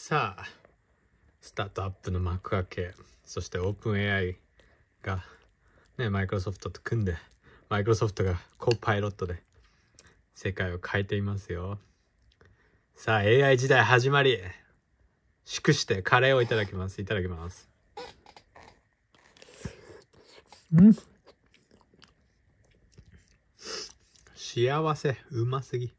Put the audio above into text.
さあ、スタートアップの幕開け、そしてオープン AI が、ね、マイクロソフトと組んで、マイクロソフトがコーパイロットで世界を変えていますよ。さあ、AI 時代始まり。祝してカレーをいただきます。いただきます。ん幸せ、うますぎ。